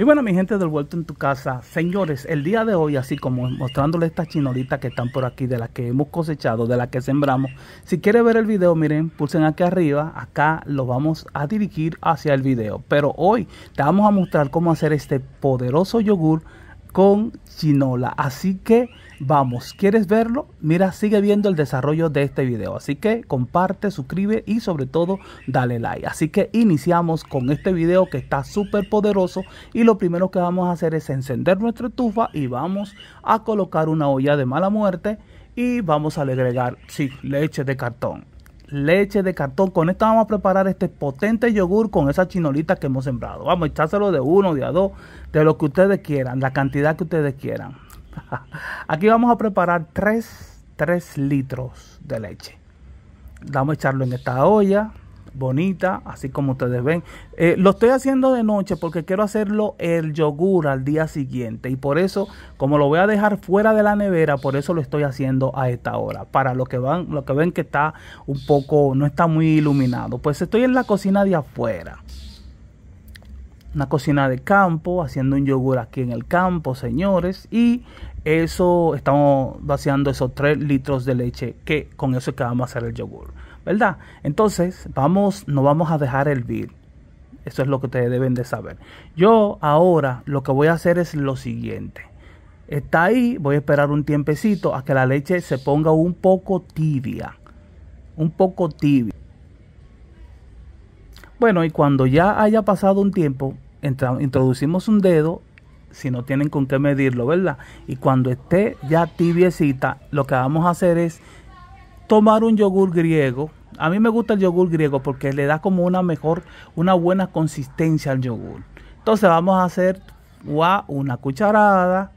y bueno, mi gente del vuelto en tu casa. Señores, el día de hoy, así como mostrándole estas chinolitas que están por aquí, de las que hemos cosechado, de las que sembramos. Si quiere ver el video, miren, pulsen aquí arriba. Acá lo vamos a dirigir hacia el video. Pero hoy te vamos a mostrar cómo hacer este poderoso yogur con chinola. Así que Vamos, ¿quieres verlo? Mira, sigue viendo el desarrollo de este video. Así que comparte, suscribe y sobre todo dale like. Así que iniciamos con este video que está súper poderoso. Y lo primero que vamos a hacer es encender nuestra estufa y vamos a colocar una olla de mala muerte. Y vamos a agregar, sí, leche de cartón leche de cartón. Con esto vamos a preparar este potente yogur con esa chinolita que hemos sembrado. Vamos a echárselo de uno, de a dos, de lo que ustedes quieran, la cantidad que ustedes quieran. Aquí vamos a preparar 3, 3 litros de leche. Vamos a echarlo en esta olla bonita, así como ustedes ven. Eh, lo estoy haciendo de noche porque quiero hacerlo el yogur al día siguiente. Y por eso, como lo voy a dejar fuera de la nevera, por eso lo estoy haciendo a esta hora. Para los que van, los que ven que está un poco, no está muy iluminado. Pues estoy en la cocina de afuera. Una cocina de campo, haciendo un yogur aquí en el campo, señores. Y eso estamos vaciando esos 3 litros de leche que con eso es que vamos a hacer el yogur, ¿verdad? Entonces, vamos, no vamos a dejar hervir. Eso es lo que ustedes deben de saber. Yo ahora lo que voy a hacer es lo siguiente. Está ahí, voy a esperar un tiempecito a que la leche se ponga un poco tibia. Un poco tibia. Bueno, y cuando ya haya pasado un tiempo, introducimos un dedo si no tienen con qué medirlo, ¿verdad? Y cuando esté ya tibiecita, lo que vamos a hacer es tomar un yogur griego. A mí me gusta el yogur griego porque le da como una mejor, una buena consistencia al yogur. Entonces vamos a hacer una cucharada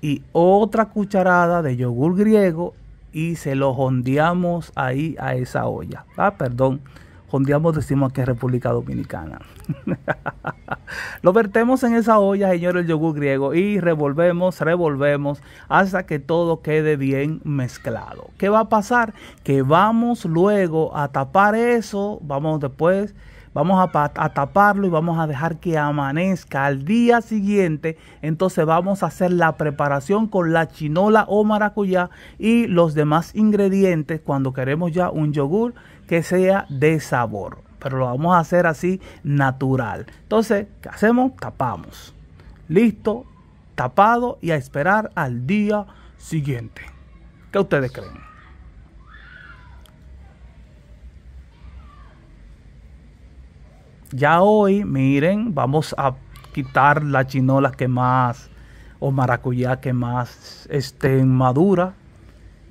y otra cucharada de yogur griego y se lo jondeamos ahí a esa olla. Ah, perdón, jondeamos decimos que es República Dominicana. Lo vertemos en esa olla, señor, el yogur griego y revolvemos, revolvemos hasta que todo quede bien mezclado. ¿Qué va a pasar? Que vamos luego a tapar eso, vamos después vamos a, a, taparlo y vamos a dejar que amanezca al día siguiente. Entonces vamos a hacer la preparación con la chinola o maracuyá y los demás ingredientes cuando queremos ya un yogur que sea de sabor pero lo vamos a hacer así natural. Entonces, ¿qué hacemos? Tapamos. Listo, tapado y a esperar al día siguiente. ¿Qué ustedes creen? Ya hoy, miren, vamos a quitar la chinola que más o maracuyá que más estén madura.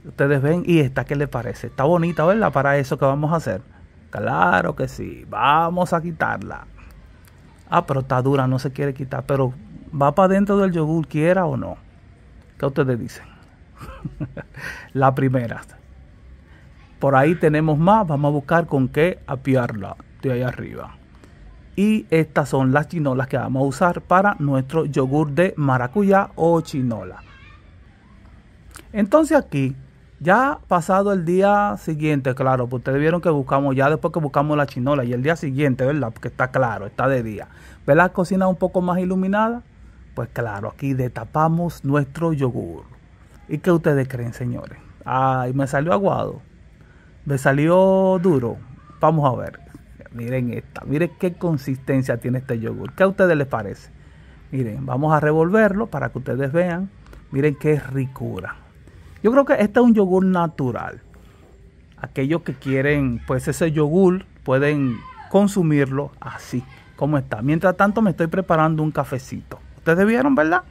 Ustedes ven y esta ¿qué le parece. Está bonita, ¿verdad? Para eso que vamos a hacer. Claro que sí, vamos a quitarla. Ah, pero está dura, no se quiere quitar, pero va para dentro del yogur, quiera o no. ¿Qué ustedes dicen? la primera. Por ahí tenemos más, vamos a buscar con qué apiarla de ahí arriba. Y estas son las chinolas que vamos a usar para nuestro yogur de maracuyá o chinola. Entonces aquí ya pasado el día siguiente, claro, pues ustedes vieron que buscamos, ya después que buscamos la chinola y el día siguiente, ¿verdad? Porque está claro, está de día. ¿Ve la cocina un poco más iluminada? Pues claro, aquí destapamos nuestro yogur. ¿Y qué ustedes creen, señores? Ay, me salió aguado. Me salió duro. Vamos a ver. Miren esta. Miren qué consistencia tiene este yogur. ¿Qué a ustedes les parece? Miren, vamos a revolverlo para que ustedes vean. Miren qué ricura. Yo creo que este es un yogur natural. Aquellos que quieren, pues ese yogur, pueden consumirlo así, como está. Mientras tanto, me estoy preparando un cafecito. Ustedes vieron, ¿verdad?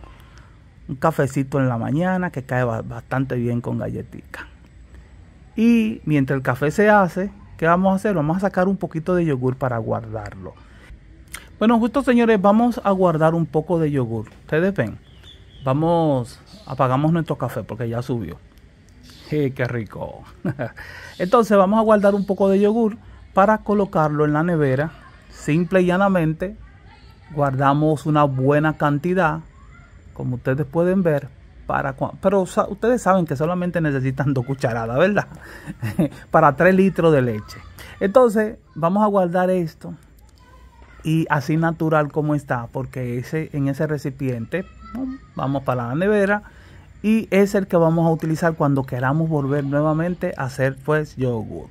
Un cafecito en la mañana que cae bastante bien con galletica. Y mientras el café se hace, ¿qué vamos a hacer? Vamos a sacar un poquito de yogur para guardarlo. Bueno, justo señores, vamos a guardar un poco de yogur. Ustedes ven, vamos Apagamos nuestro café porque ya subió. ¡Qué rico! Entonces vamos a guardar un poco de yogur para colocarlo en la nevera. Simple y llanamente guardamos una buena cantidad, como ustedes pueden ver. Para, pero ustedes saben que solamente necesitan dos cucharadas, ¿verdad? para 3 litros de leche. Entonces vamos a guardar esto y así natural como está, porque ese, en ese recipiente vamos para la nevera y es el que vamos a utilizar cuando queramos volver nuevamente a hacer pues yogur.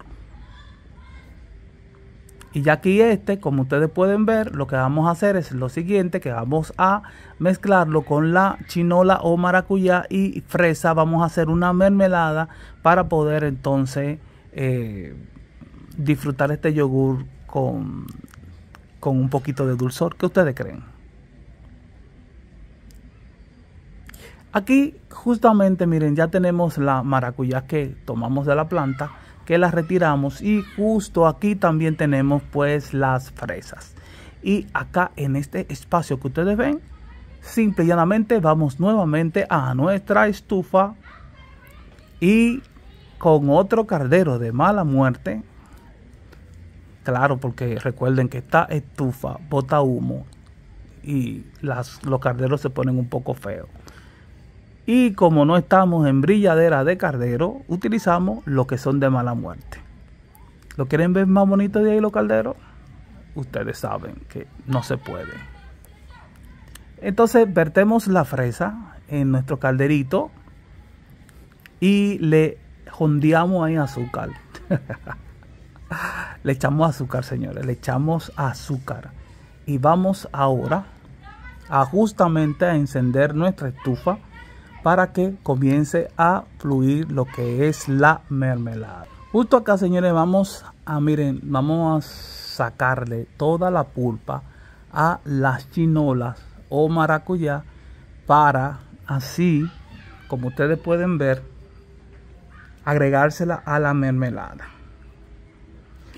Y ya aquí este, como ustedes pueden ver, lo que vamos a hacer es lo siguiente, que vamos a mezclarlo con la chinola o maracuyá y fresa. Vamos a hacer una mermelada para poder entonces eh, disfrutar este yogur con, con un poquito de dulzor. ¿Qué ustedes creen? Aquí justamente, miren, ya tenemos la maracuyá que tomamos de la planta, que la retiramos y justo aquí también tenemos pues las fresas. Y acá en este espacio que ustedes ven, simple y llanamente vamos nuevamente a nuestra estufa y con otro cardero de mala muerte. Claro, porque recuerden que esta estufa bota humo y las, los carderos se ponen un poco feos. Y como no estamos en brilladera de caldero, utilizamos lo que son de mala muerte. ¿Lo quieren ver más bonito de ahí los calderos? Ustedes saben que no se puede. Entonces vertemos la fresa en nuestro calderito y le jondeamos ahí azúcar. le echamos azúcar, señores, le echamos azúcar. Y vamos ahora a justamente a encender nuestra estufa para que comience a fluir lo que es la mermelada. Justo acá, señores, vamos a, miren, vamos a sacarle toda la pulpa a las chinolas o maracuyá para así, como ustedes pueden ver, agregársela a la mermelada.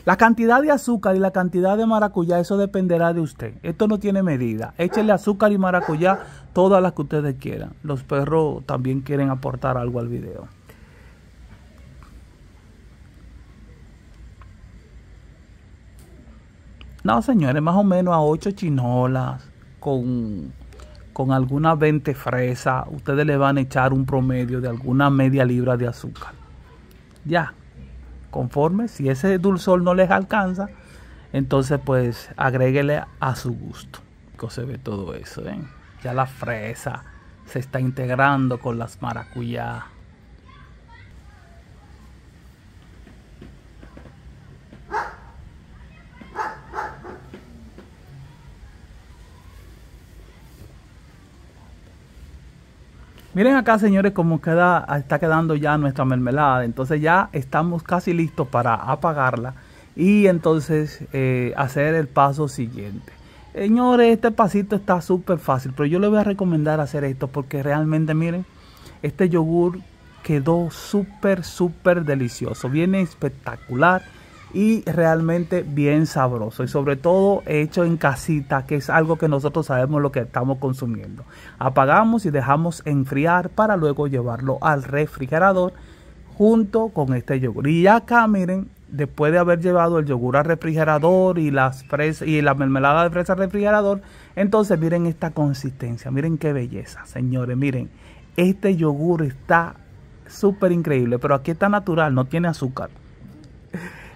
La cantidad de azúcar y la cantidad de maracuyá, eso dependerá de usted. Esto no tiene medida. Échele azúcar y maracuyá todas las que ustedes quieran. Los perros también quieren aportar algo al video. No, señores, más o menos a 8 chinolas con, con algunas 20 fresas, ustedes le van a echar un promedio de alguna media libra de azúcar. Ya, conforme. Si ese dulzor no les alcanza, entonces pues agréguele a su gusto. Se ve todo eso, ¿eh? Ya la fresa se está integrando con las maracuyas. Miren acá, señores, cómo queda, está quedando ya nuestra mermelada. Entonces ya estamos casi listos para apagarla y entonces eh, hacer el paso siguiente. Señores, este pasito está súper fácil, pero yo le voy a recomendar hacer esto porque realmente, miren, este yogur quedó súper, súper delicioso. Viene espectacular y realmente bien sabroso y sobre todo hecho en casita que es algo que nosotros sabemos lo que estamos consumiendo apagamos y dejamos enfriar para luego llevarlo al refrigerador junto con este yogur y acá miren después de haber llevado el yogur al refrigerador y las y la mermelada de fresa al refrigerador entonces miren esta consistencia miren qué belleza señores miren este yogur está súper increíble pero aquí está natural no tiene azúcar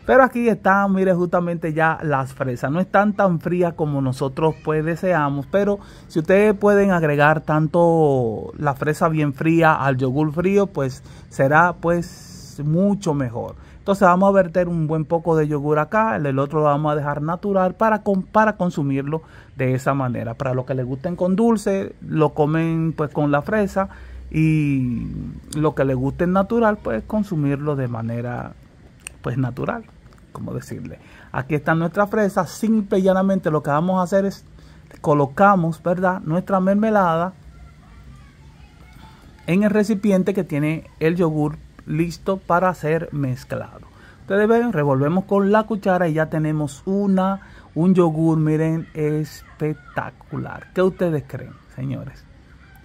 pero aquí están, mire, justamente ya las fresas. No están tan frías como nosotros pues deseamos. Pero si ustedes pueden agregar tanto la fresa bien fría al yogur frío, pues será pues mucho mejor. Entonces vamos a verter un buen poco de yogur acá, el otro lo vamos a dejar natural para, para consumirlo de esa manera. Para los que les gusten con dulce, lo comen pues con la fresa y lo que les guste natural, pues consumirlo de manera pues natural, como decirle. Aquí está nuestra fresa, simple y llanamente lo que vamos a hacer es colocamos, ¿verdad? Nuestra mermelada en el recipiente que tiene el yogur listo para ser mezclado. Ustedes ven, revolvemos con la cuchara y ya tenemos una, un yogur, miren, espectacular. ¿Qué ustedes creen, señores?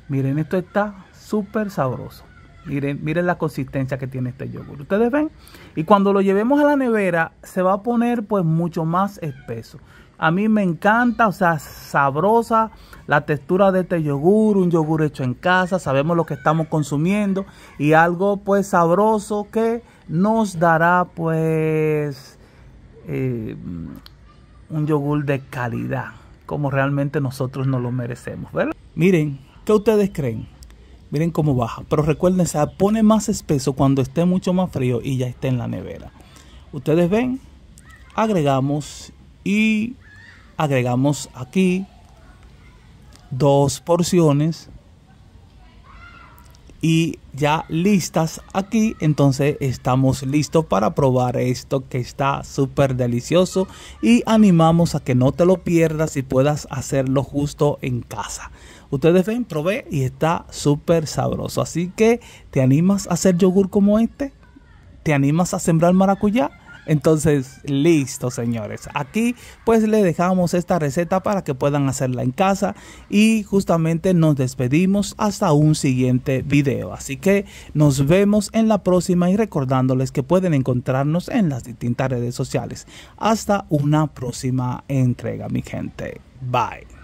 Miren, esto está súper sabroso. Miren, miren la consistencia que tiene este yogur. ¿Ustedes ven? Y cuando lo llevemos a la nevera, se va a poner pues mucho más espeso. A mí me encanta, o sea, sabrosa la textura de este yogur, un yogur hecho en casa, sabemos lo que estamos consumiendo y algo pues sabroso que nos dará pues eh, un yogur de calidad, como realmente nosotros nos lo merecemos, ¿verdad? Miren, ¿qué ustedes creen? Miren cómo baja. Pero recuerden, se pone más espeso cuando esté mucho más frío y ya esté en la nevera. Ustedes ven, agregamos y agregamos aquí dos porciones y ya listas aquí entonces estamos listos para probar esto que está súper delicioso y animamos a que no te lo pierdas y puedas hacerlo justo en casa ustedes ven probé y está súper sabroso así que te animas a hacer yogur como este te animas a sembrar maracuyá entonces, listo, señores. Aquí pues le dejamos esta receta para que puedan hacerla en casa y justamente nos despedimos hasta un siguiente video. Así que nos vemos en la próxima y recordándoles que pueden encontrarnos en las distintas redes sociales. Hasta una próxima entrega, mi gente. Bye.